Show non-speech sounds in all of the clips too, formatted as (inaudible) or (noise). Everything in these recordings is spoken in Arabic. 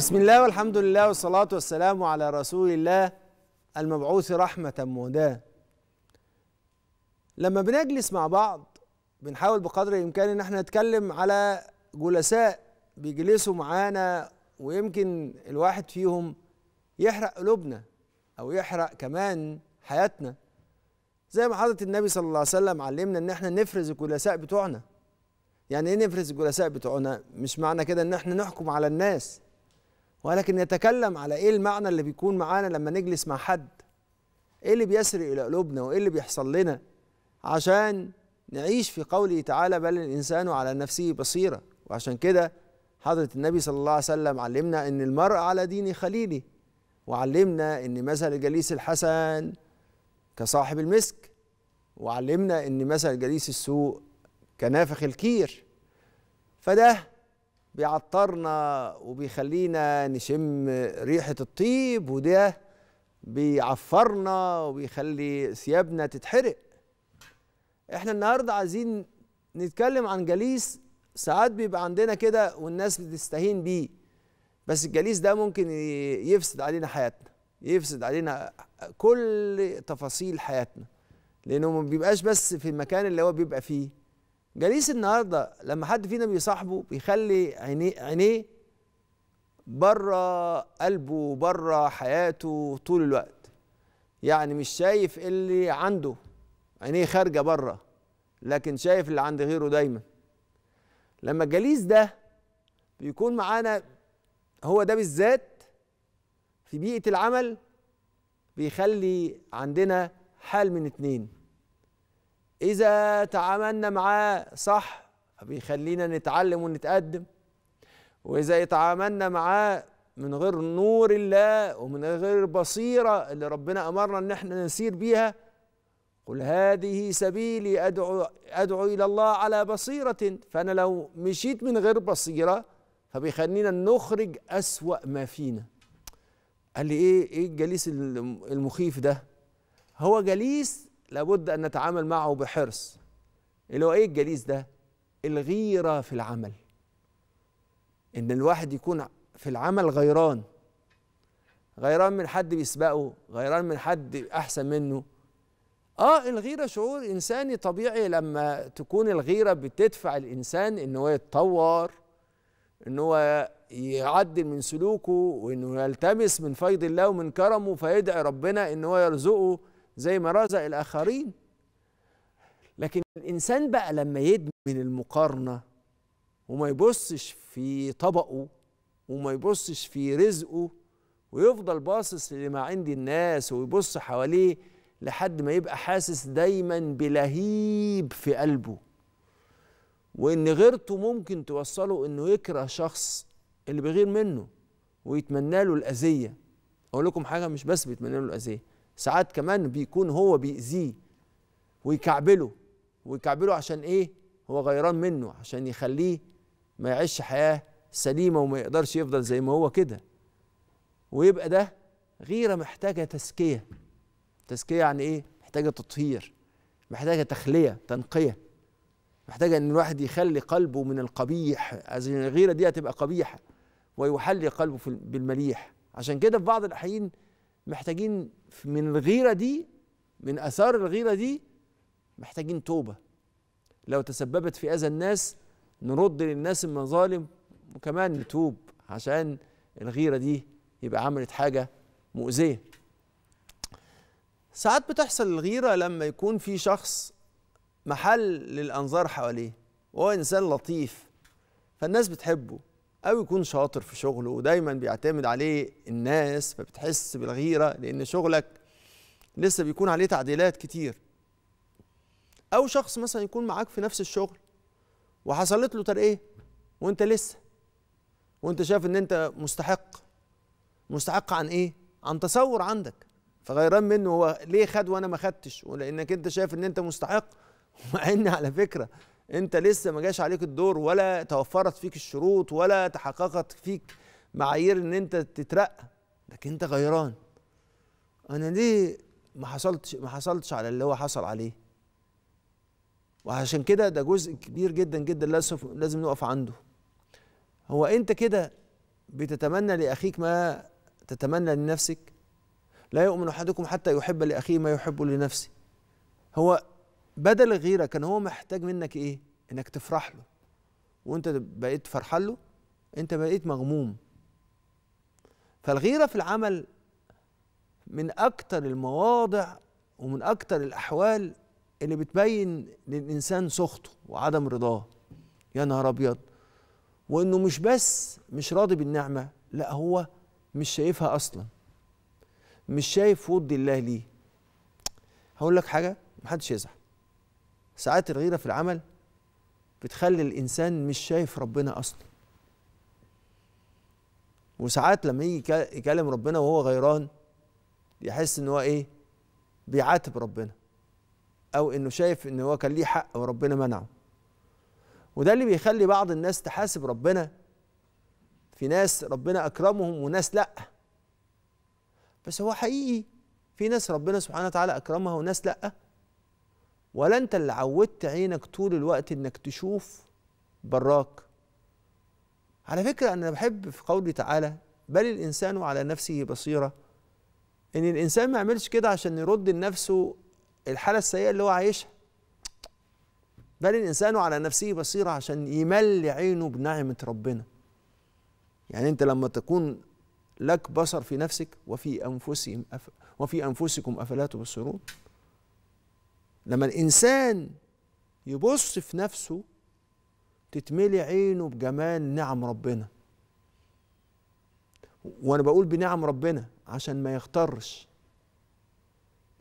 بسم الله والحمد لله والصلاة والسلام على رسول الله المبعوث رحمة مهداة لما بنجلس مع بعض بنحاول بقدر الإمكان إن احنا نتكلم على جلساء بيجلسوا معانا ويمكن الواحد فيهم يحرق قلوبنا أو يحرق كمان حياتنا زي ما حضرة النبي صلى الله عليه وسلم علمنا إن احنا نفرز الجلساء بتوعنا يعني ايه نفرز الجلساء بتوعنا مش معنى كده ان احنا نحكم على الناس ولكن نتكلم على ايه المعنى اللي بيكون معانا لما نجلس مع حد ايه اللي بيسري الى قلوبنا وايه اللي بيحصل لنا عشان نعيش في قوله تعالى بل الانسان على نفسه بصيره وعشان كده حضره النبي صلى الله عليه وسلم علمنا ان المرء على دين خليله وعلمنا ان مثل الجليس الحسن كصاحب المسك وعلمنا ان مثل جليس السوء كنافخ الكير فده بيعطرنا وبيخلينا نشم ريحة الطيب وده بيعفرنا وبيخلي ثيابنا تتحرق احنا النهاردة عايزين نتكلم عن جليس ساعات بيبقى عندنا كده والناس بتستهين بيه بس الجليس ده ممكن يفسد علينا حياتنا يفسد علينا كل تفاصيل حياتنا لانه ما بيبقاش بس في المكان اللي هو بيبقى فيه جليس النهارده لما حد فينا بيصاحبه بيخلي عينيه عينيه بره قلبه بره حياته طول الوقت يعني مش شايف اللي عنده عينيه خارجه بره لكن شايف اللي عند غيره دايما لما الجليس ده بيكون معانا هو ده بالذات في بيئه العمل بيخلي عندنا حال من اتنين إذا تعاملنا معاه صح بيخلينا نتعلم ونتقدم وإذا تعاملنا معاه من غير نور الله ومن غير بصيرة اللي ربنا أمرنا إن احنا نسير بيها قل هذه سبيلي أدعو أدعو إلى الله على بصيرة فأنا لو مشيت من غير بصيرة فبيخلينا نخرج أسوأ ما فينا قال لي إيه إيه الجليس المخيف ده هو جليس لابد أن نتعامل معه بحرص اللي هو إيه الجليس ده؟ الغيرة في العمل إن الواحد يكون في العمل غيران غيران من حد بيسبقه غيران من حد أحسن منه اه الغيره شعور انساني طبيعي لما تكون الغيره بتدفع الانسان ان هو يتطور ان هو يعدل من سلوكه وانه يلتمس من فيض الله ومن كرمه فيدعي ربنا ان هو يرزقه زي ما رزق الآخرين لكن الإنسان بقى لما يدمن المقارنة وما يبصش في طبقه وما يبصش في رزقه ويفضل باصص لما عند الناس ويبص حواليه لحد ما يبقى حاسس دايما بلهيب في قلبه وان غيرته ممكن توصله انه يكره شخص اللي بيغير منه ويتمنى له الاذيه اقول لكم حاجه مش بس بيتمنى له الاذيه ساعات كمان بيكون هو بيأذيه ويكعبله ويكعبله عشان ايه هو غيران منه عشان يخليه ما يعيش حياة سليمة وما يقدرش يفضل زي ما هو كده ويبقى ده غيرة محتاجة تزكية تزكية يعني ايه محتاجة تطهير محتاجة تخلية تنقية محتاجة ان الواحد يخلي قلبه من القبيح الغيرة دي هتبقى قبيحة ويحلي قلبه بالمليح عشان كده في بعض الأحيان محتاجين من الغيرة دي من آثار الغيرة دي محتاجين توبة لو تسببت في أذى الناس نرد للناس المظالم وكمان نتوب عشان الغيرة دي يبقى عملت حاجة مؤذية ساعات بتحصل الغيرة لما يكون في شخص محل للأنظار حواليه وهو إنسان لطيف فالناس بتحبه او يكون شاطر في شغله ودايما بيعتمد عليه الناس فبتحس بالغيره لان شغلك لسه بيكون عليه تعديلات كتير او شخص مثلا يكون معاك في نفس الشغل وحصلت له ترقيه وانت لسه وانت شايف ان انت مستحق مستحق عن ايه عن تصور عندك فغيران منه هو ليه خد وانا ما خدتش ولانك انت شايف ان انت مستحق (laughs) مع ان على فكره انت لسه ما جاش عليك الدور ولا توفرت فيك الشروط ولا تحققت فيك معايير ان انت تترقى لكن انت غيران انا ليه ما حصلتش ما حصلتش على اللي هو حصل عليه وعشان كده ده جزء كبير جدا جدا لازم لازم نقف عنده هو انت كده بتتمنى لاخيك ما تتمنى لنفسك لا يؤمن احدكم حتى يحب لاخيه ما يحب لنفسه هو بدل الغيره كان هو محتاج منك ايه انك تفرح له وانت بقيت فرحان له انت بقيت مغموم فالغيره في العمل من اكتر المواضع ومن اكتر الاحوال اللي بتبين للانسان سخطه وعدم رضاه يا نهار ابيض وانه مش بس مش راضي بالنعمه لا هو مش شايفها اصلا مش شايف ود الله ليه هقول لك حاجه محدش يزعل ساعات الغيرة في العمل بتخلي الإنسان مش شايف ربنا أصلا وساعات لما يجي يكلم ربنا وهو غيران يحس إن هو إيه بيعاتب ربنا أو إنه شايف إن هو كان ليه حق وربنا منعه وده اللي بيخلي بعض الناس تحاسب ربنا في ناس ربنا أكرمهم وناس لأ بس هو حقيقي في ناس ربنا سبحانه وتعالى أكرمها وناس لأ ولا انت اللي عودت عينك طول الوقت انك تشوف براك على فكرة أنا بحب في قوله تعالى بل الإنسان على نفسه بصيرة إن الإنسان ما يعملش كده عشان يرد لنفسه الحالة السيئة اللي هو عايشها بل الإنسان على نفسه بصيرة عشان يملي عينه بنعمة ربنا يعني أنت لما تكون لك بصر في نفسك وفي أنفسهم أف... وفي أنفسكم أفلا تبصرون لما الإنسان يبص في نفسه تتملي عينه بجمال نعم ربنا وأنا بقول بنعم ربنا عشان ما يغترش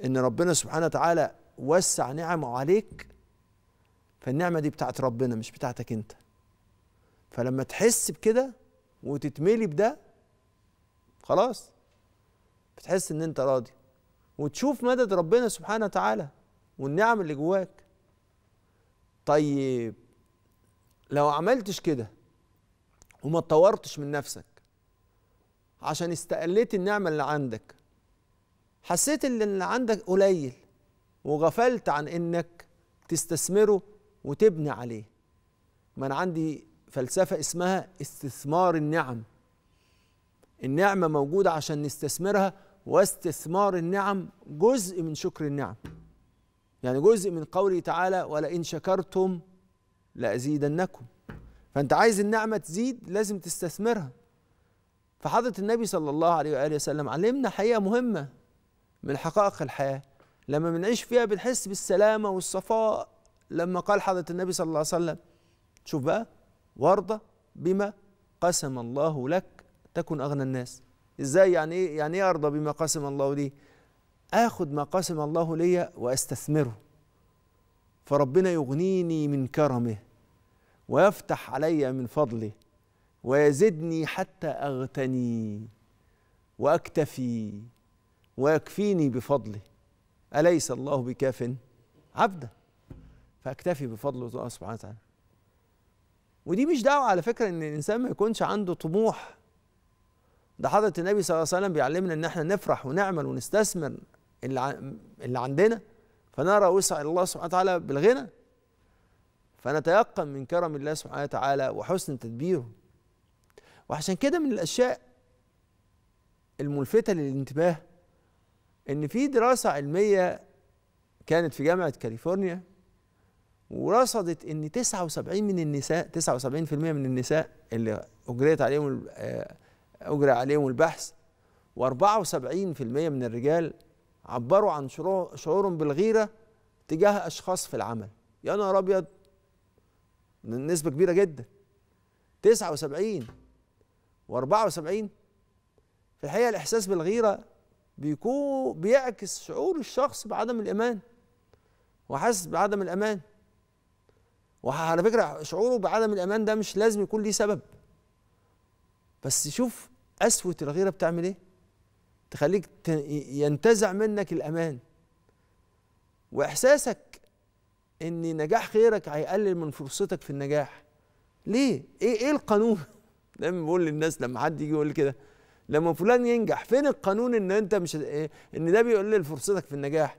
إن ربنا سبحانه وتعالى وسع نعمه عليك فالنعمة دي بتاعت ربنا مش بتاعتك أنت فلما تحس بكده وتتملي بده خلاص بتحس ان انت راضي وتشوف مدد ربنا سبحانه وتعالى والنعم اللي جواك طيب لو عملتش كده وما اتطورتش من نفسك عشان استقليت النعمة اللي عندك حسيت ان اللي عندك قليل وغفلت عن انك تستثمره وتبني عليه ما انا عندي فلسفة اسمها استثمار النعم النعمة موجودة عشان نستثمرها واستثمار النعم جزء من شكر النعم يعني جزء من قوله تعالى ولئن شكرتم لأزيدنكم فأنت عايز النعمة تزيد لازم تستثمرها فحضرة النبي صلى الله عليه وآله وسلم علمنا حقيقة مهمة من حقائق الحياة لما بنعيش فيها بنحس بالسلامة والصفاء لما قال حضرة النبي صلى الله عليه وسلم شوف بقى وارضى بما قسم الله لك تكن أغنى الناس ازاي يعني ايه يعني ايه ارضى بما قسم الله لي؟ اخد ما قسم الله ليا واستثمره فربنا يغنيني من كرمه ويفتح علي من فضله ويزدني حتى اغتني واكتفي ويكفيني بفضله اليس الله بكاف عبدا فاكتفي بفضله سبحانه وتعالى ودي مش دعوه على فكره ان الانسان ما يكونش عنده طموح ده حضره النبي صلى الله عليه وسلم بيعلمنا ان احنا نفرح ونعمل ونستثمر اللي اللي عندنا فنرى وسع الله سبحانه وتعالى بالغنى فنتيقن من كرم الله سبحانه وتعالى وحسن تدبيره وعشان كده من الاشياء الملفته للانتباه ان في دراسه علميه كانت في جامعه كاليفورنيا ورصدت ان 79 من النساء 79% من النساء اللي اجريت عليهم آه، اجرى عليهم البحث و74% من الرجال عبروا عن شعورهم بالغيرة تجاه أشخاص في العمل يا نهار أبيض نسبة كبيرة جدا 79 و74 في الحقيقة الإحساس بالغيرة بيكون بيعكس شعور الشخص بعدم الإيمان وحاسس بعدم الأمان وعلى فكرة شعوره بعدم الأمان ده مش لازم يكون ليه سبب بس شوف قسوة الغيرة بتعمل إيه تخليك ينتزع منك الامان واحساسك ان نجاح غيرك هيقلل من فرصتك في النجاح ليه ايه ايه القانون (laughs) دايما بقول للناس لما حد يجي يقول كده لما فلان ينجح فين القانون ان انت مش إيه، ان ده بيقلل فرصتك في النجاح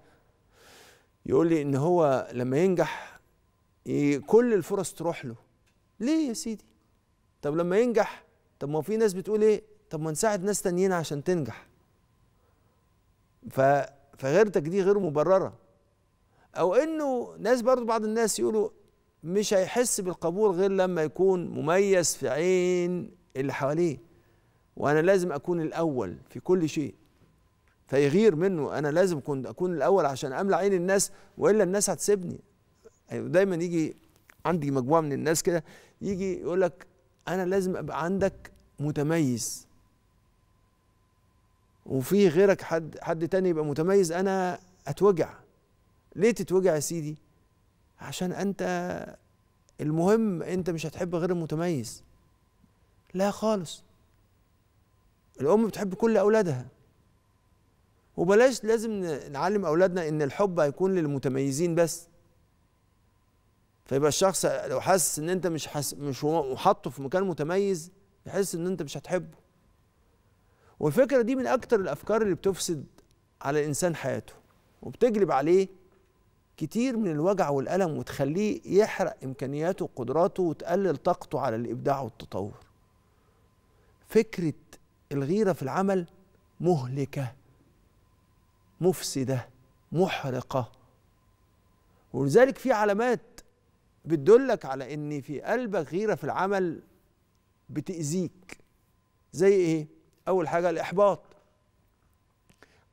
يقول لي ان هو لما ينجح كل الفرص تروح له ليه يا سيدي طب لما ينجح طب ما في ناس بتقول ايه طب ما نساعد ناس تانيين عشان تنجح فغيرتك دي غير مبرره او انه ناس برضو بعض الناس يقولوا مش هيحس بالقبول غير لما يكون مميز في عين اللي حواليه وانا لازم اكون الاول في كل شيء فيغير منه انا لازم اكون الاول عشان املى عين الناس والا الناس هتسيبني يعني دايما يجي عندي مجموعه من الناس كده يجي يقول لك انا لازم ابقى عندك متميز وفي غيرك حد حد تاني يبقى متميز انا اتوجع ليه تتوجع يا سيدي عشان انت المهم انت مش هتحب غير المتميز لا خالص الام بتحب كل اولادها وبلاش لازم نعلم اولادنا ان الحب هيكون للمتميزين بس فيبقى الشخص لو حاسس ان انت مش حس مش محطه في مكان متميز يحس ان انت مش هتحبه والفكره دي من اكتر الافكار اللي بتفسد على الانسان حياته وبتجلب عليه كتير من الوجع والالم وتخليه يحرق امكانياته وقدراته وتقلل طاقته على الابداع والتطور فكره الغيره في العمل مهلكه مفسده محرقه ولذلك في علامات بتدلك على ان في قلبك غيره في العمل بتاذيك زي ايه اول حاجه الاحباط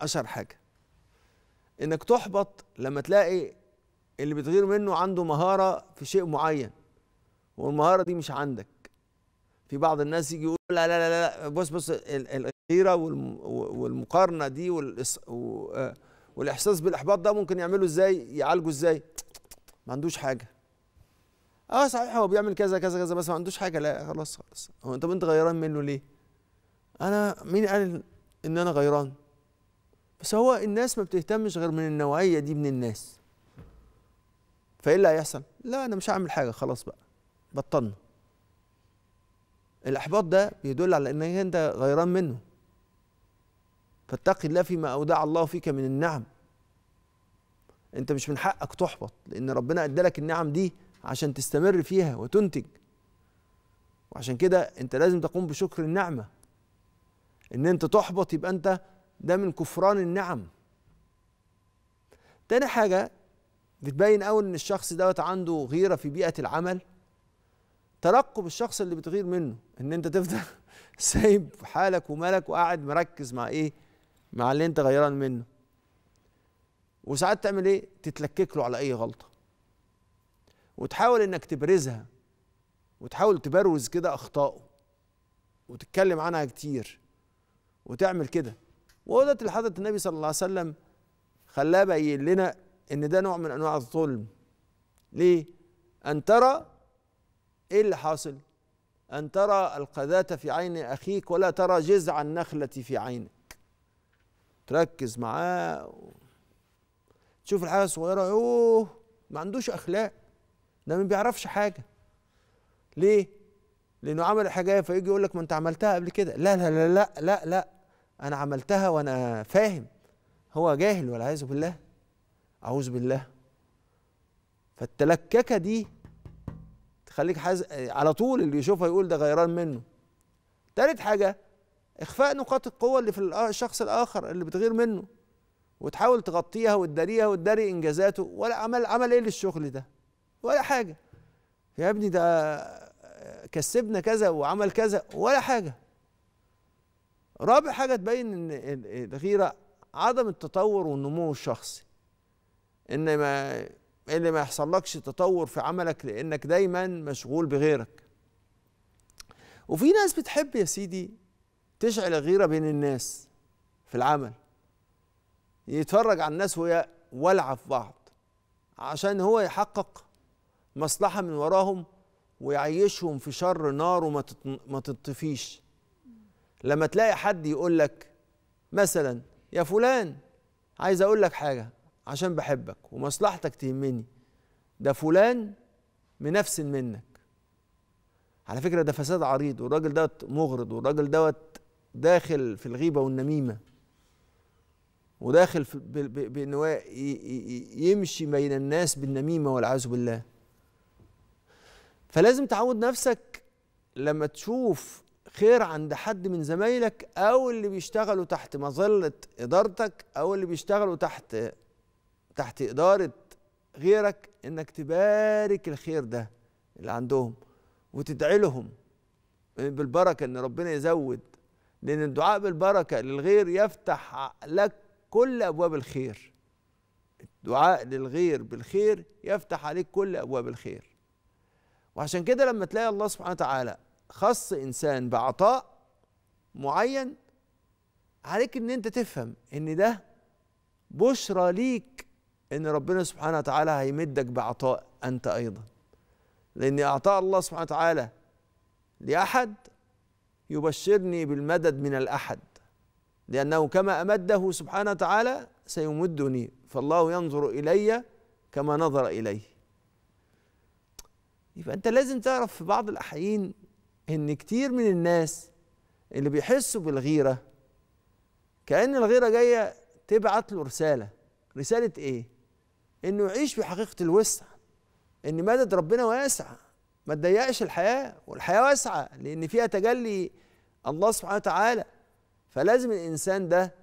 اشهر حاجه انك تحبط لما تلاقي اللي بتغير منه عنده مهاره في شيء معين والمهاره دي مش عندك في بعض الناس يجي يقول لا لا لا, لا بص بص الغيره والمقارنه دي آه، والاحساس بالاحباط ده ممكن يعمله ازاي يعالجه ازاي ما عندوش حاجه اه صحيح هو بيعمل كذا كذا كذا بس ما عندوش حاجه لا خلاص خلاص هو انت انت غيران منه ليه انا مين قال ان انا غيران بس هو الناس ما بتهتمش غير من النوعيه دي من الناس فايه اللي هيحصل لا انا مش هعمل حاجه خلاص بقى بطلنا الاحباط ده بيدل على انك انت غيران منه فاتق الله فيما اودع الله فيك من النعم انت مش من حقك تحبط لان ربنا ادالك النعم دي عشان تستمر فيها وتنتج وعشان كده انت لازم تقوم بشكر النعمه ان انت تحبط يبقى انت ده من كفران النعم تاني حاجة بتبين قوي إن الشخص دوت عنده غيرة في بيئة العمل ترقب الشخص اللي بتغير منه إن أنت تفضل (laughs) سايب حالك ومالك وقاعد مركز مع إيه؟ مع اللي أنت غيران منه وساعات تعمل إيه؟ تتلكك له على أي غلطة وتحاول إنك تبرزها وتحاول تبروز كده أخطائه وتتكلم عنها كتير وتعمل كده وده اللي حضرة النبي صلى الله عليه وسلم خلاه بين لنا ان ده نوع من انواع الظلم ليه ان ترى ايه اللي حاصل ان ترى القذاة في عين اخيك ولا ترى جذع النخلة في عينك تركز معاه تشوف الحاجة الصغيرة يوه ما عندوش اخلاق ده ما بيعرفش حاجة ليه لانه عمل حاجة فيجي يقول لك ما انت عملتها قبل كده لا لا لا لا لا, لا. انا عملتها وانا فاهم هو جاهل والعياذ بالله اعوذ بالله فالتلككه دي تخليك حز... على طول اللي يشوفها يقول ده غيران منه تالت حاجه اخفاء نقاط القوه اللي في الشخص الاخر اللي بتغير منه وتحاول تغطيها وتداريها وتداري انجازاته ولا عمل عمل ايه للشغل ده ولا حاجه يا ابني ده كسبنا كذا وعمل كذا ولا حاجه رابع حاجه تبين ان الغيره عدم التطور والنمو الشخصي ان ما اللي ما يحصلكش تطور في عملك لانك دايما مشغول بغيرك وفي ناس بتحب يا سيدي تشعل غيرة بين الناس في العمل يتفرج على الناس وهي والعه في بعض عشان هو يحقق مصلحه من وراهم ويعيشهم في شر نار وما تطفيش لما تلاقي حد يقول لك مثلا يا فلان عايز اقول لك حاجه عشان بحبك ومصلحتك تهمني ده فلان منفس منك على فكره ده فساد عريض والراجل دوت مغرض والراجل دوت داخل في الغيبه والنميمه وداخل بان هو يمشي بين الناس بالنميمه والعياذ بالله فلازم تعود نفسك لما تشوف خير عند حد من زمايلك او اللي بيشتغلوا تحت مظله ادارتك او اللي بيشتغلوا تحت تحت اداره غيرك انك تبارك الخير ده اللي عندهم وتدعي لهم بالبركه ان ربنا يزود لان الدعاء بالبركه للغير يفتح لك كل ابواب الخير الدعاء للغير بالخير يفتح عليك كل ابواب الخير وعشان كده لما تلاقي الله سبحانه وتعالى خص انسان بعطاء معين عليك ان انت تفهم ان ده بشرى ليك ان ربنا سبحانه وتعالى هيمدك بعطاء انت ايضا لان اعطاء الله سبحانه وتعالى لاحد يبشرني بالمدد من الاحد لانه كما امده سبحانه وتعالى سيمدني فالله ينظر الي كما نظر اليه يبقى انت لازم تعرف في بعض الاحيان ان كتير من الناس اللي بيحسوا بالغيره كان الغيره جايه تبعت له رساله رساله ايه انه يعيش في حقيقه الوسع ان مدد ربنا واسع ما تضيقش الحياه والحياه واسعه لان فيها تجلي الله سبحانه وتعالى فلازم الانسان ده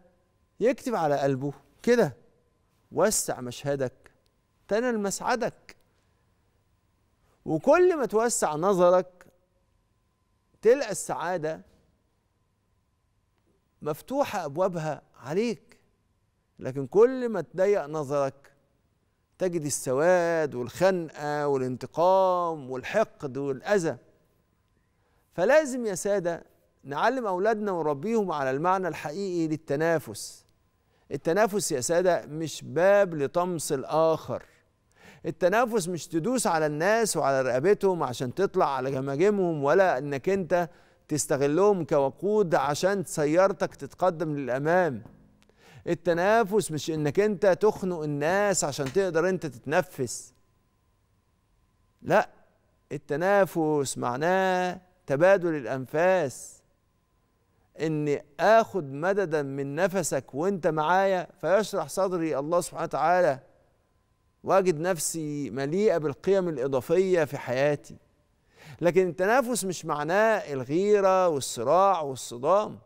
يكتب على قلبه كده وسع مشهدك تنل مسعدك وكل ما توسع نظرك تلقى السعاده مفتوحه ابوابها عليك لكن كل ما تضيق نظرك تجد السواد والخنقه والانتقام والحقد والاذى فلازم يا ساده نعلم اولادنا ونربيهم على المعنى الحقيقي للتنافس التنافس يا ساده مش باب لطمس الاخر التنافس مش تدوس على الناس وعلى رقبتهم عشان تطلع على جماجمهم ولا انك انت تستغلهم كوقود عشان سيارتك تتقدم للامام التنافس مش انك انت تخنق الناس عشان تقدر انت تتنفس لا التنافس معناه تبادل الانفاس اني اخد مددا من نفسك وانت معايا فيشرح صدري الله سبحانه وتعالى واجد نفسي مليئه بالقيم الاضافيه في حياتي لكن التنافس مش معناه الغيره والصراع والصدام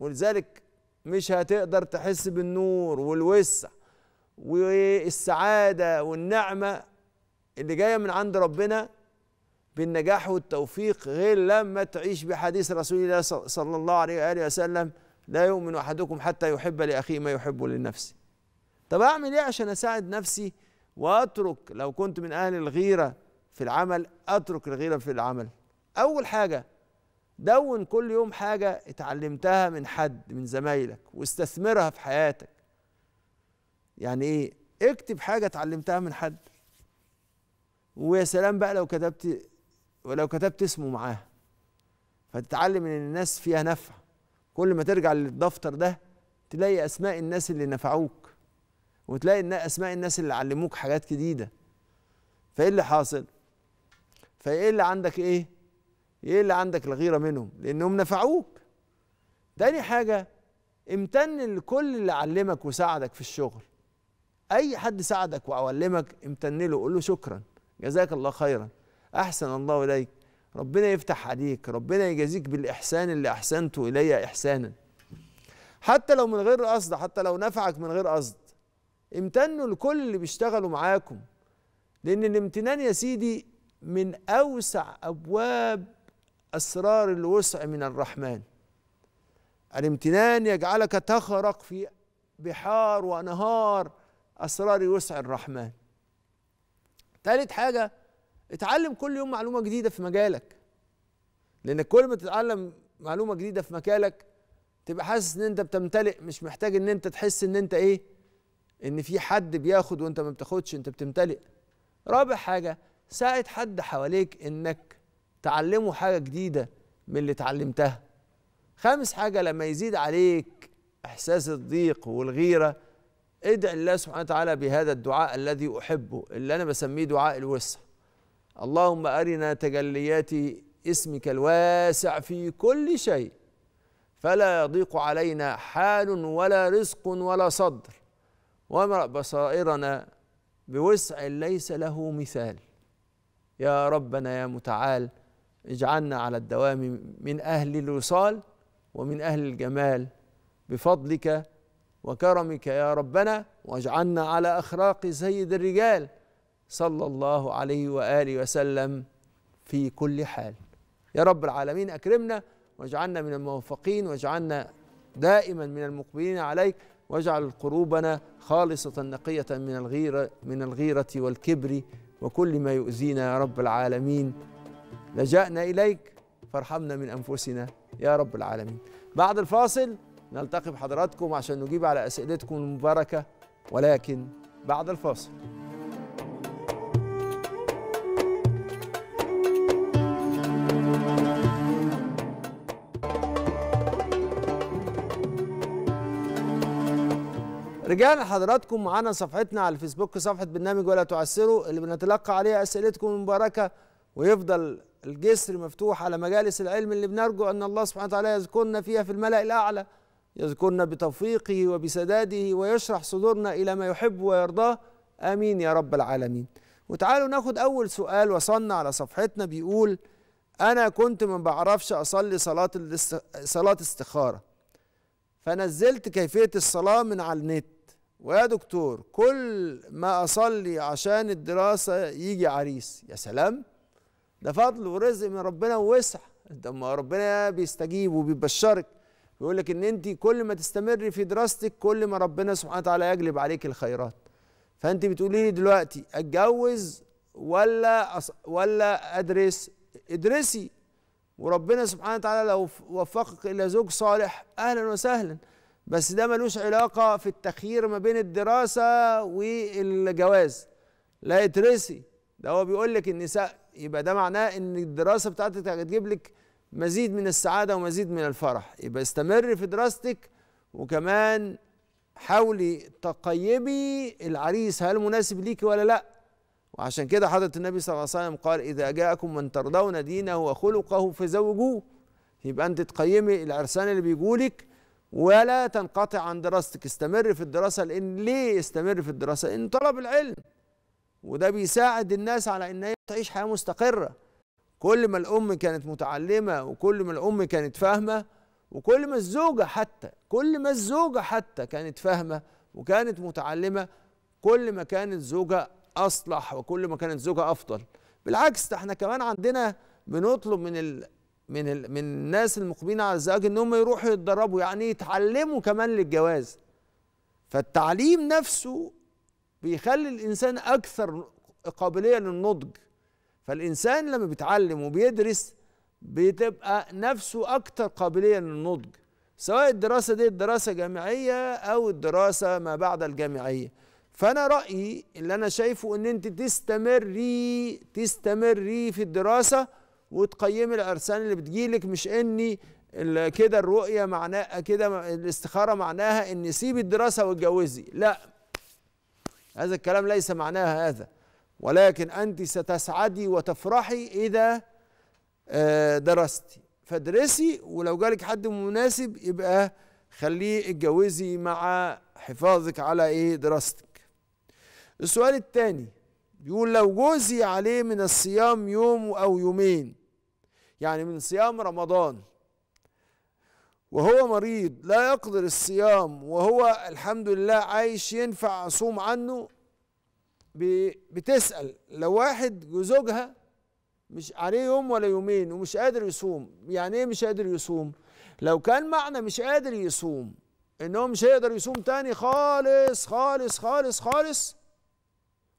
ولذلك مش هتقدر تحس بالنور والوسع والسعاده والنعمه اللي جايه من عند ربنا بالنجاح والتوفيق غير لما تعيش بحديث رسول الله صلى الله عليه واله وسلم لا يؤمن احدكم حتى يحب لاخيه ما يحب لنفسه. طب اعمل ايه عشان اساعد نفسي واترك لو كنت من اهل الغيره في العمل اترك الغيره في العمل اول حاجه دون كل يوم حاجه اتعلمتها من حد من زمايلك واستثمرها في حياتك يعني ايه اكتب حاجه اتعلمتها من حد ويا سلام بقى لو كتبت ولو كتبت اسمه معاها فتتعلم ان الناس فيها نفع كل ما ترجع للدفتر ده تلاقي اسماء الناس اللي نفعوك وتلاقي إن اسماء الناس اللي علموك حاجات جديده فايه اللي حاصل فايه اللي عندك ايه ايه اللي عندك الغيره منهم لانهم نفعوك تاني حاجه امتن لكل اللي علمك وساعدك في الشغل اي حد ساعدك وعلمك امتن له قول له شكرا جزاك الله خيرا احسن الله اليك ربنا يفتح عليك ربنا يجازيك بالاحسان اللي احسنته الي احسانا حتى لو من غير قصد حتى لو نفعك من غير قصد امتنوا لكل اللي بيشتغلوا معاكم لأن الامتنان يا سيدي من أوسع أبواب أسرار الوسع من الرحمن الامتنان يجعلك تخرق في بحار وأنهار أسرار وسع الرحمن ثالث حاجة اتعلم كل يوم معلومة جديدة في مجالك لأن كل ما تتعلم معلومة جديدة في مجالك تبقى حاسس ان انت بتمتلئ مش محتاج ان انت تحس ان انت ايه ان في حد بياخد وانت ما بتاخدش انت بتمتلئ رابع حاجه ساعد حد حواليك انك تعلمه حاجه جديده من اللي اتعلمتها خامس حاجه لما يزيد عليك احساس الضيق والغيره ادع الله سبحانه وتعالى بهذا الدعاء الذي احبه اللي انا بسميه دعاء الوسع اللهم ارنا تجليات اسمك الواسع في كل شيء فلا يضيق علينا حال ولا رزق ولا صدر وامرأ بصائرنا بوسع ليس له مثال يا ربنا يا متعال اجعلنا على الدوام من أهل الوصال ومن أهل الجمال بفضلك وكرمك يا ربنا واجعلنا على أخلاق سيد الرجال صلى الله عليه وآله وسلم في كل حال يا رب العالمين أكرمنا واجعلنا من الموفقين واجعلنا دائما من المقبلين عليك واجعل قلوبنا خالصة نقية من الغيرة من الغيرة والكبر وكل ما يؤذينا يا رب العالمين لجأنا إليك فارحمنا من أنفسنا يا رب العالمين بعد الفاصل نلتقي بحضراتكم عشان نجيب على أسئلتكم المباركة ولكن بعد الفاصل رجعنا لحضراتكم معانا صفحتنا على الفيسبوك صفحه برنامج ولا تعسروا اللي بنتلقى عليها اسئلتكم المباركه ويفضل الجسر مفتوح على مجالس العلم اللي بنرجو ان الله سبحانه وتعالى يذكرنا فيها في الملا الاعلى يذكرنا بتوفيقه وبسداده ويشرح صدورنا الى ما يحب ويرضاه امين يا رب العالمين وتعالوا ناخد اول سؤال وصلنا على صفحتنا بيقول انا كنت ما بعرفش اصلي صلاه صلاه استخاره فنزلت كيفيه الصلاه من على النت ويا دكتور كل ما اصلي عشان الدراسه يجي عريس يا سلام ده فضل ورزق من ربنا ووسع ده ما ربنا بيستجيب وبيبشرك بيقول لك ان انت كل ما تستمري في دراستك كل ما ربنا سبحانه وتعالى يجلب عليك الخيرات فانت بتقولي لي دلوقتي اتجوز ولا أص... ولا ادرس ادرسي وربنا سبحانه وتعالى لو وفقك الى زوج صالح اهلا وسهلا بس ده ملوش علاقة في التخيير ما بين الدراسة والجواز لا يترسي ده هو بيقول لك النساء يبقى ده معناه ان الدراسة بتاعتك هتجيب لك مزيد من السعادة ومزيد من الفرح يبقى استمر في دراستك وكمان حاولي تقيبي العريس هل مناسب ليك ولا لا وعشان كده حضرة النبي صلى الله عليه وسلم قال إذا جاءكم من ترضون دينه وخلقه فزوجوه يبقى أنت تقيمي العرسان اللي بيقولك ولا تنقطع عن دراستك استمر في الدراسة لأن ليه استمر في الدراسة إن طلب العلم وده بيساعد الناس على إن هي تعيش حياة مستقرة كل ما الأم كانت متعلمة وكل ما الأم كانت فاهمة وكل ما الزوجة حتى كل ما الزوجة حتى كانت فاهمة وكانت متعلمة كل ما كانت زوجة أصلح وكل ما كانت زوجة أفضل بالعكس احنا كمان عندنا بنطلب من من من الناس المقبلين على الزواج ان هم يروحوا يتدربوا يعني يتعلموا كمان للجواز فالتعليم نفسه بيخلي الانسان اكثر قابليه للنضج فالانسان لما بيتعلم وبيدرس بتبقى نفسه اكثر قابليه للنضج سواء الدراسه دي الدراسه جامعيه او الدراسه ما بعد الجامعيه فانا رايي اللي انا شايفه ان انت تستمري تستمري في الدراسه وتقيمي العرسان اللي بتجيلك مش اني كده الرؤيه معناها كده الاستخاره معناها ان سيبي الدراسه واتجوزي لا هذا الكلام ليس معناها هذا ولكن انت ستسعدي وتفرحي اذا آه، درستي فادرسي ولو جالك حد مناسب يبقى خليه اتجوزي مع حفاظك على ايه دراستك السؤال الثاني بيقول لو جزي عليه من الصيام يوم أو يومين يعني من صيام رمضان وهو مريض لا يقدر الصيام وهو الحمد لله عايش ينفع أصوم عنه بتسأل لو واحد زوجها مش عليه يوم ولا يومين ومش قادر يصوم يعني ايه مش قادر يصوم لو كان معنى مش قادر يصوم ان هو مش هيقدر يصوم تاني خالص خالص خالص خالص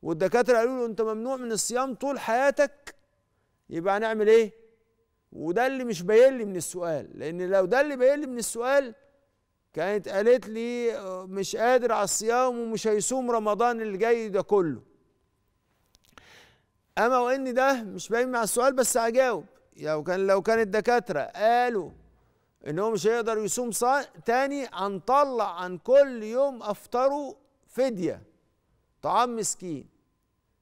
والدكاتره قالوا له انت ممنوع من الصيام طول حياتك يبقى هنعمل ايه وده اللي مش باين لي من السؤال لان لو ده اللي باين لي من السؤال كانت قالت لي آه، مش قادر على الصيام ومش هيصوم رمضان اللي جاي ده كله اما وان ده مش باين مع السؤال بس هجاوب لو كان لو كان الدكاتره قالوا ان هو مش هيقدر يصوم صا... تاني هنطلع عن كل يوم افطره فديه طعام مسكين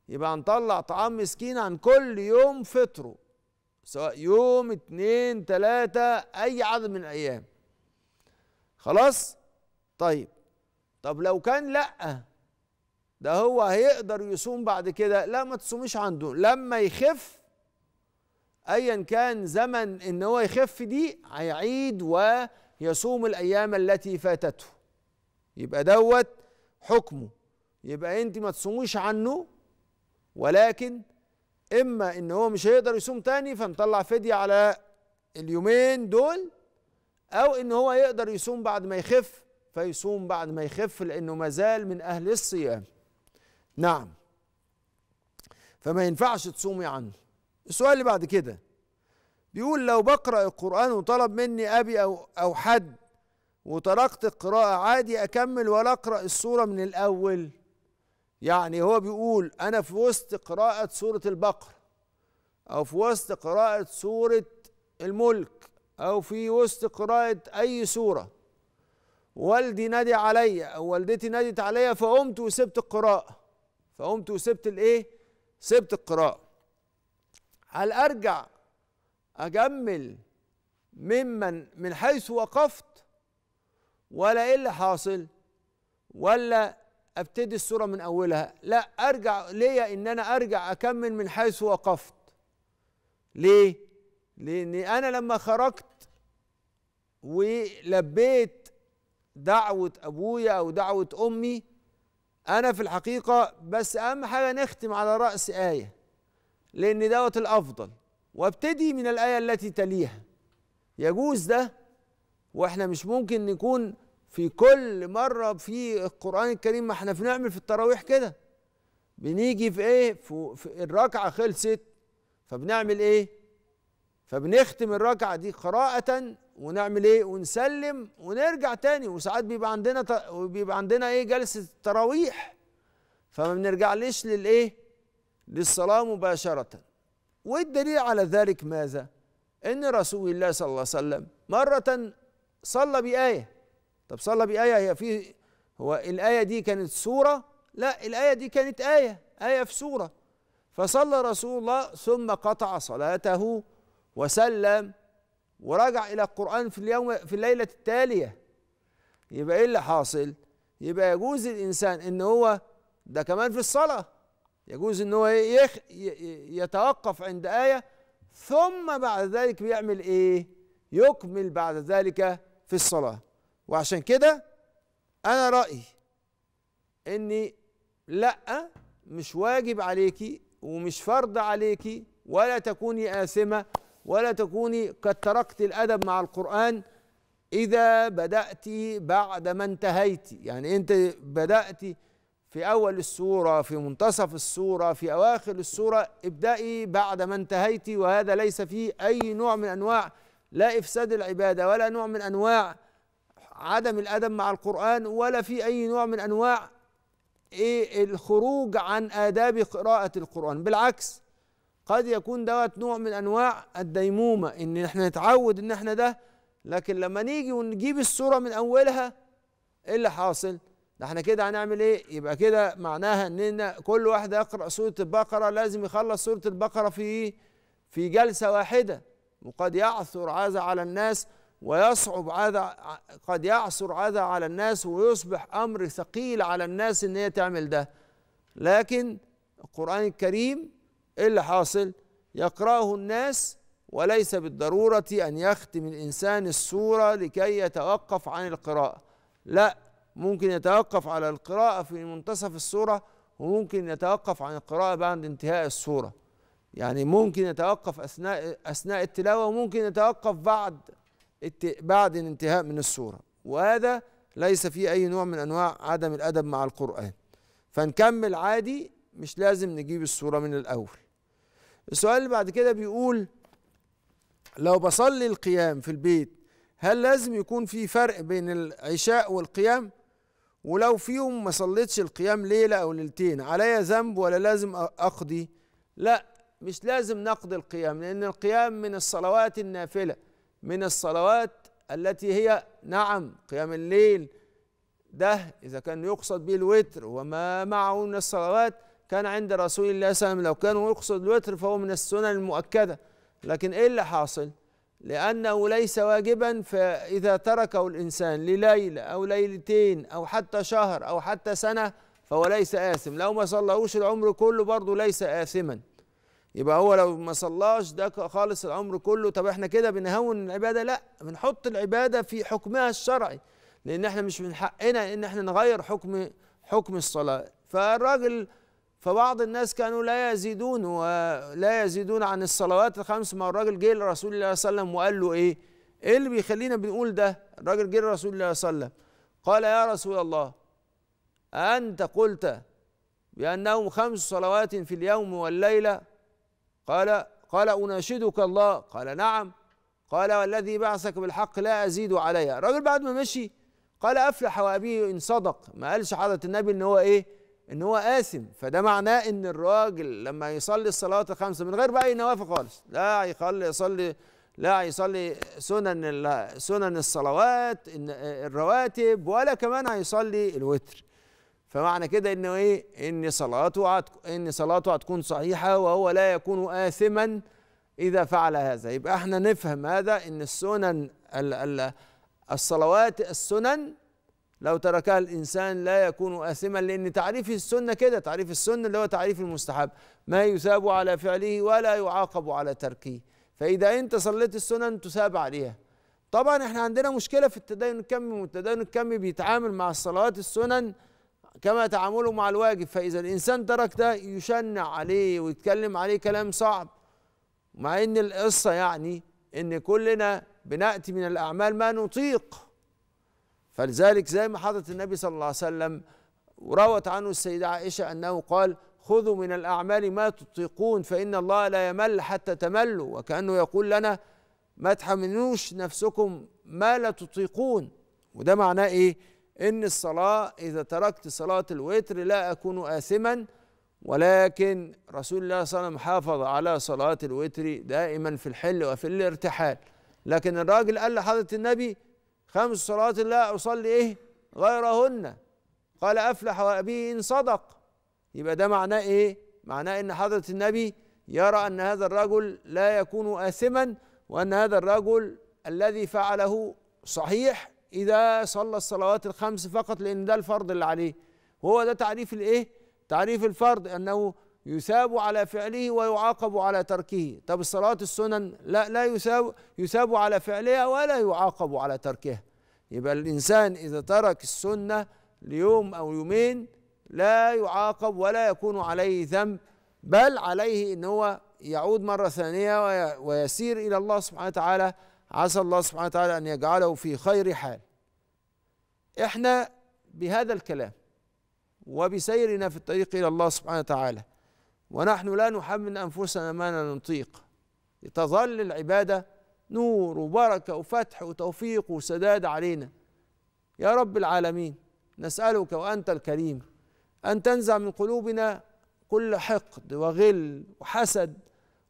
يبقى هنطلع طعام مسكين عن كل يوم فطره سواء يوم اتنين تلاتة اي عدد من الايام خلاص طيب طب لو كان لأ ده هو هيقدر يصوم بعد كده لا ما تصوميش عنده لما يخف ايا كان زمن ان هو يخف دي هيعيد ويصوم الايام التي فاتته يبقى دوت حكمه يبقى انت ما تصوميش عنه ولكن اما ان هو مش هيقدر يصوم تاني فنطلع فدية على اليومين دول او ان هو يقدر يصوم بعد ما يخف فيصوم بعد ما يخف لانه مازال من اهل الصيام نعم فما ينفعش تصومي عنه السؤال اللي بعد كده بيقول لو بقرأ القرآن وطلب مني أبي أو أو حد وتركت القراءة عادي أكمل ولا أقرأ السورة من الأول يعني هو بيقول انا في وسط قراءه سوره البقره او في وسط قراءه سوره الملك او في وسط قراءه اي سوره والدي نادي عليا او والدتي نادت عليا فقمت وسبت القراءه فقمت وسبت الايه سبت القراءه هل ارجع اكمل ممن من حيث وقفت ولا ايه اللي حاصل ولا ابتدي الصوره من اولها لا ارجع ليا ان انا ارجع اكمل من حيث وقفت ليه لان انا لما خرجت ولبيت دعوه ابويا او دعوه امي انا في الحقيقه بس اهم حاجه نختم على راس ايه لان دوت الافضل وابتدي من الايه التي تليها يجوز ده واحنا مش ممكن نكون في كل مرة في القرآن الكريم ما احنا بنعمل في التراويح كده بنيجي في ايه في, الركعة خلصت فبنعمل ايه فبنختم الركعة دي قراءة ونعمل ايه ونسلم ونرجع تاني وساعات بيبقى عندنا ت... بيبقى عندنا ايه جلسة تراويح فما بنرجعليش للايه للصلاة مباشرة والدليل على ذلك ماذا ان رسول الله صلى الله عليه وسلم مرة صلى بآية طب صلى بآية هي في هو الآية دي كانت سورة لا الآية دي كانت آية آية في سورة فصلى رسول الله ثم قطع صلاته وسلم ورجع إلى القرآن في اليوم في الليلة التالية يبقى إيه اللي حاصل؟ يبقى يجوز الإنسان إن هو ده كمان في الصلاة يجوز إن هو يخ يتوقف عند آية ثم بعد ذلك بيعمل إيه؟ يكمل بعد ذلك في الصلاة وعشان كده انا رايي ان لا مش واجب عليكي ومش فرض عليكي ولا تكوني آثمة ولا تكوني قد تركت الأدب مع القرآن إذا بدأت بعد ما انتهيت يعني أنت بدأت في أول السورة في منتصف السورة في أواخر السورة ابدأي بعد ما انتهيت وهذا ليس فيه أي نوع من أنواع لا إفساد العبادة ولا نوع من أنواع عدم الادب مع القران ولا في اي نوع من انواع ايه الخروج عن آداب قراءة القرآن بالعكس قد يكون دوت نوع من أنواع الديمومة إن إحنا نتعود إن إحنا ده لكن لما نيجي ونجيب الصورة من أولها إيه اللي حاصل؟ ده إحنا كده هنعمل إيه؟ يبقى كده معناها إن كل واحد يقرأ سورة البقرة لازم يخلص سورة البقرة في إيه؟ في جلسة واحدة وقد يعثر هذا على الناس ويصعب عذا قد يعثر عذا على الناس ويصبح أمر ثقيل على الناس إن هي تعمل ده لكن القرآن الكريم إيه اللي حاصل يقرأه الناس وليس بالضرورة أن يختم الإنسان السورة لكي يتوقف عن القراءة لا ممكن يتوقف على القراءة في منتصف السورة وممكن يتوقف عن القراءة بعد انتهاء السورة يعني ممكن يتوقف أثناء أثناء التلاوة وممكن يتوقف بعد بعد الانتهاء من السورة وهذا ليس فيه أي نوع من أنواع عدم الأدب مع القرآن فنكمل عادي مش لازم نجيب السورة من الأول السؤال اللي بعد كده بيقول لو بصلي القيام في البيت هل لازم يكون في فرق بين العشاء والقيام ولو في يوم ما صليتش القيام ليلة أو ليلتين عليا ذنب ولا لازم أقضي لا مش لازم نقضي القيام لأن القيام من الصلوات النافلة من الصلوات التي هي نعم قيام الليل ده إذا كان يقصد به الوتر وما معه من الصلوات كان عند رسول الله صلى الله عليه وسلم لو كان يقصد الوتر فهو من السنن المؤكدة لكن إيه اللي حاصل؟ لأنه ليس واجبا فإذا تركه الإنسان لليلة أو ليلتين أو حتى شهر أو حتى سنة فهو ليس آثم لو ما صلىوش العمر كله برضه ليس آثما يبقى هو لو ما صلاش ده خالص العمر كله طب احنا كده بنهون العباده لا بنحط العباده في حكمها الشرعي لان احنا مش من حقنا ان احنا نغير حكم حكم الصلاه فالراجل فبعض الناس كانوا لا يزيدون ولا يزيدون عن الصلوات الخمس ما الراجل جه لرسول الله صلى الله عليه وسلم وقال له ايه ايه اللي بيخلينا بنقول ده الراجل جه لرسول الله صلى الله عليه وسلم قال يا رسول الله أنت قلت بأنهم خمس صلوات في اليوم والليلة قال قال أناشدك الله قال نعم قال والذي بعثك بالحق لا أزيد عليها الراجل بعد ما مشي قال أفلح وأبيه إن صدق ما قالش حضرة النبي إن هو إيه إن هو آثم فده معناه إن الراجل لما يصلي الصلاة الخمسة من غير بقى أي نوافل خالص لا يصلي يصلي لا يصلي سنن سنن الصلوات الرواتب ولا كمان هيصلي الوتر فمعنى كده انه ايه ان صلاته ان صلاته هتكون صحيحه وهو لا يكون اثما اذا فعل هذا يبقى احنا نفهم هذا ان السنن الصلوات السنن لو تركها الانسان لا يكون اثما لان تعريف السنه كده تعريف السنه اللي هو تعريف المستحب ما يثاب على فعله ولا يعاقب على تركه فاذا انت صليت السنن تثاب عليها طبعا احنا عندنا مشكله في التدين الكمي والتدين الكمي بيتعامل مع الصلوات السنن كما تعامله مع الواجب فإذا الإنسان ترك ده يشنع عليه ويتكلم عليه كلام صعب مع إن القصة يعني إن كلنا بنأتي من الأعمال ما نطيق فلذلك زي ما حضرة النبي صلى الله عليه وسلم وروت عنه السيدة عائشة أنه قال خذوا من الأعمال ما تطيقون فإن الله لا يمل حتى تملوا وكأنه يقول لنا ما تحملوش نفسكم ما لا تطيقون وده معناه إيه؟ إن الصلاة إذا تركت صلاة الوتر لا أكون آثما ولكن رسول الله صلى الله عليه وسلم حافظ على صلاة الوتر دائما في الحل وفي الارتحال لكن الراجل قال لحضرة النبي خمس صلوات لا أصلي إيه غيرهن قال أفلح وابيه إن صدق يبقى ده معناه إيه معناه إن حضرة النبي يرى أن هذا الرجل لا يكون آثما وأن هذا الرجل الذي فعله صحيح اذا صلى الصلوات الخمس فقط لان ده الفرض اللي عليه وهو ده تعريف الايه تعريف الفرض انه يثاب على فعله ويعاقب على تركه طب الصلوات السنن لا لا يثاب يثاب على فعلها ولا يعاقب على تركها يبقى الانسان اذا ترك السنه ليوم او يومين لا يعاقب ولا يكون عليه ذنب بل عليه ان هو يعود مره ثانيه ويسير الى الله سبحانه وتعالى عسى الله سبحانه وتعالى أن يجعله في خير حال احنا بهذا الكلام وبسيرنا في الطريق إلى الله سبحانه وتعالى ونحن لا نحمل أنفسنا ما لا نطيق تظل العبادة نور وبركة وفتح وتوفيق وسداد علينا يا رب العالمين نسألك وأنت الكريم أن تنزع من قلوبنا كل حقد وغل وحسد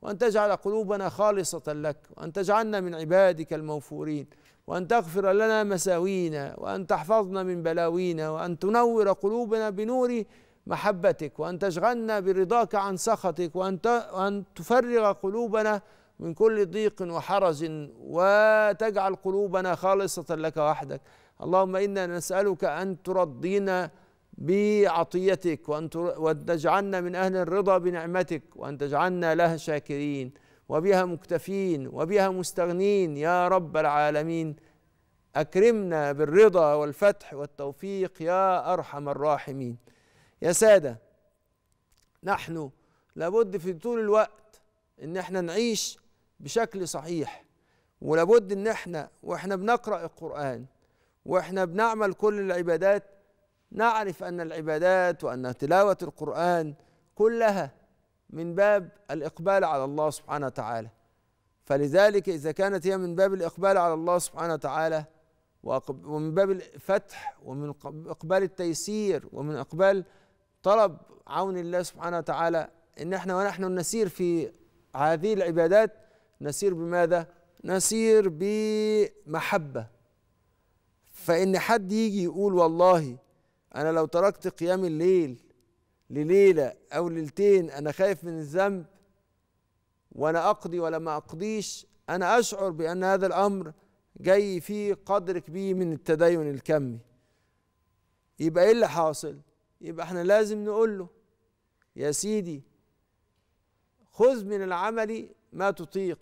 وأن تجعل قلوبنا خالصة لك وأن تجعلنا من عبادك الموفورين وأن تغفر لنا مساوينا وأن تحفظنا من بلاوينا وأن تنور قلوبنا بنور محبتك وأن تشغلنا برضاك عن سخطك وأن وأن تفرغ قلوبنا من كل ضيق وحرج وتجعل قلوبنا خالصة لك وحدك اللهم إنا نسألك أن ترضينا بعطيتك وأن تجعلنا من أهل الرضا بنعمتك وأن تجعلنا لها شاكرين وبها مكتفين وبها مستغنين يا رب العالمين أكرمنا بالرضا والفتح والتوفيق يا أرحم الراحمين يا سادة نحن لابد في طول الوقت إن احنا نعيش بشكل صحيح ولابد إن احنا وإحنا بنقرأ القرآن وإحنا بنعمل كل العبادات نعرف ان العبادات وان تلاوه القران كلها من باب الاقبال على الله سبحانه وتعالى فلذلك اذا كانت هي من باب الاقبال على الله سبحانه وتعالى ومن باب الفتح ومن اقبال التيسير ومن اقبال طلب عون الله سبحانه وتعالى ان احنا ونحن نسير في هذه العبادات نسير بماذا؟ نسير بمحبه فان حد يجي يقول والله انا لو تركت قيام الليل لليله او ليلتين انا خايف من الذنب وانا اقضي ولا ما اقضيش انا اشعر بان هذا الامر جاي فيه قدر كبير من التدين الكمي يبقى ايه اللي حاصل يبقى احنا لازم نقول له يا سيدي خذ من العمل ما تطيق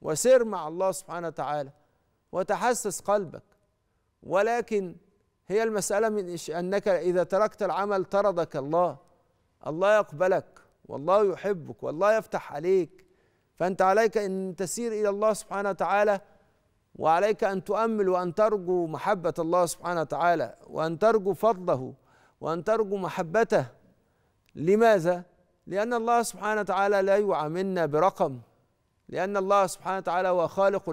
وسر مع الله سبحانه وتعالى وتحسس قلبك ولكن هي المسألة من أنك إذا تركت العمل طردك الله الله يقبلك والله يحبك والله يفتح عليك فأنت عليك أن تسير إلى الله سبحانه وتعالى وعليك أن تؤمل وأن ترجو محبة الله سبحانه وتعالى وأن ترجو فضله وأن ترجو محبته لماذا؟ لأن الله سبحانه وتعالى لا يعاملنا برقم لأن الله سبحانه وتعالى هو خالق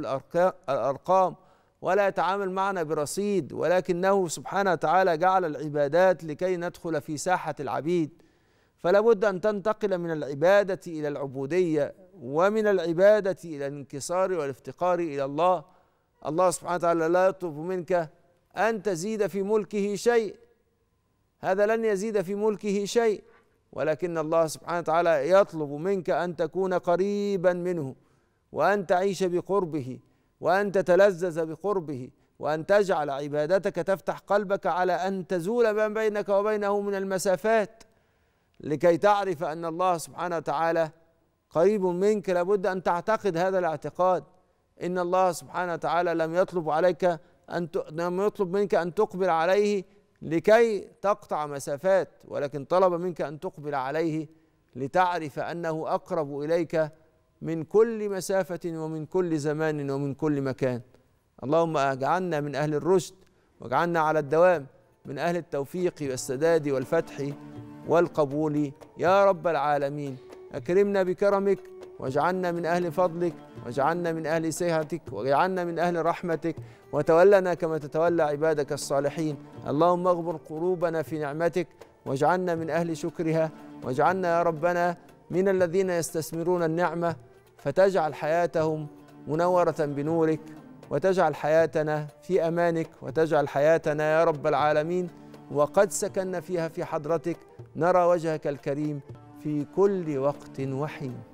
الأرقام ولا يتعامل معنا برصيد ولكنه سبحانه وتعالى جعل العبادات لكي ندخل في ساحه العبيد فلا بد ان تنتقل من العباده الى العبوديه ومن العباده الى الانكسار والافتقار الى الله الله سبحانه وتعالى لا يطلب منك ان تزيد في ملكه شيء هذا لن يزيد في ملكه شيء ولكن الله سبحانه وتعالى يطلب منك ان تكون قريبا منه وان تعيش بقربه وان تتلذذ بقربه وان تجعل عبادتك تفتح قلبك على ان تزول ما بينك وبينه من المسافات لكي تعرف ان الله سبحانه وتعالى قريب منك لابد ان تعتقد هذا الاعتقاد ان الله سبحانه وتعالى لم يطلب عليك ان لم يطلب منك ان تقبل عليه لكي تقطع مسافات ولكن طلب منك ان تقبل عليه لتعرف انه اقرب اليك من كل مسافة ومن كل زمان ومن كل مكان اللهم اجعلنا من أهل الرشد واجعلنا على الدوام من أهل التوفيق والسداد والفتح والقبول يا رب العالمين أكرمنا بكرمك واجعلنا من أهل فضلك واجعلنا من أهل سيهتك واجعلنا من أهل رحمتك وتولنا كما تتولى عبادك الصالحين اللهم اغبر قلوبنا في نعمتك واجعلنا من أهل شكرها واجعلنا يا ربنا من الذين يستثمرون النعمة فتجعل حياتهم منورة بنورك وتجعل حياتنا في أمانك وتجعل حياتنا يا رب العالمين وقد سكننا فيها في حضرتك نرى وجهك الكريم في كل وقت وحين